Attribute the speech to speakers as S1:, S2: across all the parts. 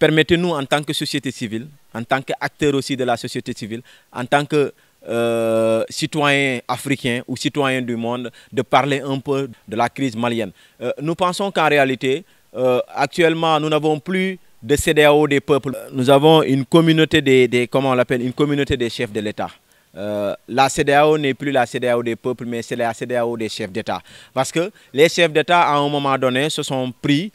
S1: permettez-nous en tant que société civile, en tant qu'acteur aussi de la société civile, en tant que citoyen euh, citoyens africains ou citoyen du monde de parler un peu de la crise malienne. Euh, nous pensons qu'en réalité, euh, actuellement, nous n'avons plus de CDAO des peuples. Nous avons une communauté des, on l'appelle, une communauté des chefs de l'État. la CDAO n'est plus la CDAO des peuples, mais c'est la CDAO des chefs d'État. Parce que les chefs d'État, à un moment donné, se sont pris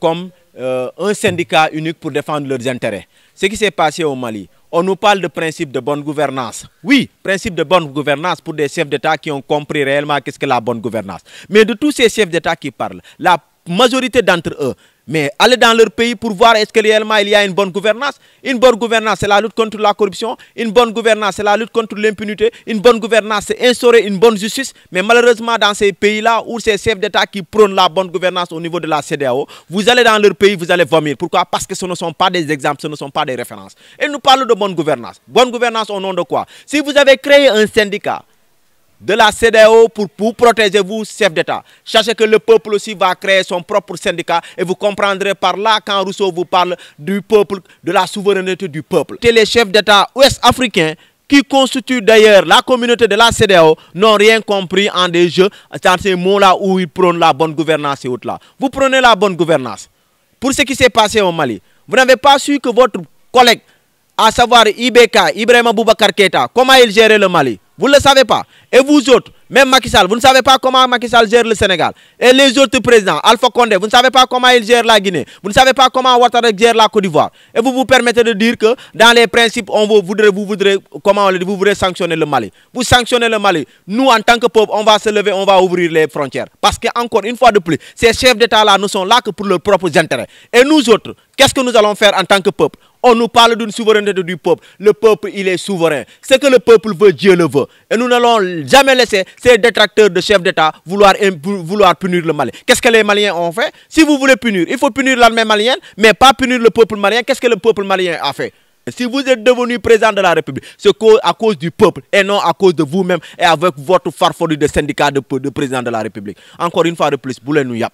S1: comme euh, un syndicat unique pour défendre leurs intérêts. Ce qui s'est passé au Mali, on nous parle de principe de bonne gouvernance. Oui, principe de bonne gouvernance pour des chefs d'État qui ont compris réellement qu'est-ce que la bonne gouvernance. Mais de tous ces chefs d'État qui parlent, la majorité d'entre eux mais allez dans leur pays pour voir est-ce que réellement il y a une bonne gouvernance. Une bonne gouvernance, c'est la lutte contre la corruption. Une bonne gouvernance, c'est la lutte contre l'impunité. Une bonne gouvernance, c'est instaurer une bonne justice. Mais malheureusement, dans ces pays-là où ces chefs d'État qui prônent la bonne gouvernance au niveau de la CDAO, vous allez dans leur pays, vous allez vomir. Pourquoi Parce que ce ne sont pas des exemples, ce ne sont pas des références. Et nous parlons de bonne gouvernance. Bonne gouvernance au nom de quoi Si vous avez créé un syndicat, de la CDAO pour, protéger vous, chef d'État. Sachez que le peuple aussi va créer son propre syndicat et vous comprendrez par là quand Rousseau vous parle du peuple, de la souveraineté du peuple. que les chefs d'État ouest-africains qui constituent d'ailleurs la communauté de la CDAO, n'ont rien compris en des jeux, dans ces mots-là où ils prônent la bonne gouvernance et autres-là. Vous prenez la bonne gouvernance. Pour ce qui s'est passé au Mali, vous n'avez pas su que votre collègue, à savoir Ibeka, Ibrahim Aboubakar Keta, comment il gérait le Mali Vous ne le savez pas. Et vous autres, Même Macky Sall, vous ne savez pas comment Macky Sall gère le Sénégal. Et les autres présidents, Alpha Condé, vous ne savez pas comment il gère la Guinée. Vous ne savez pas comment Ouattara gère la Côte d'Ivoire. Et vous vous permettez de dire que dans les principes, on vous voudrait, vous voudrez, comment on vous voudrez sanctionner le Mali. Vous sanctionnez le Mali. Nous, en tant que peuple, on va se lever, on va ouvrir les frontières. Parce que encore une fois de plus, ces chefs d'État-là ne sont là que pour leurs propres intérêts. Et nous autres, qu'est-ce que nous allons faire en tant que peuple on nous parle d'une souveraineté du peuple. Le peuple, il est souverain. Ce que le peuple veut, Dieu le veut. Et nous n'allons jamais laisser ces détracteurs de chefs d'État vouloir, vouloir punir le Mali. Qu'est-ce que les Maliens ont fait Si vous voulez punir, il faut punir l'armée malienne, mais pas punir le peuple malien. Qu'est-ce que le peuple malien a fait si vous êtes devenu président de la République, c'est à cause du peuple et non à cause de vous-même et avec votre farfelu de syndicat de, de président de la République. Encore une fois de plus, boulez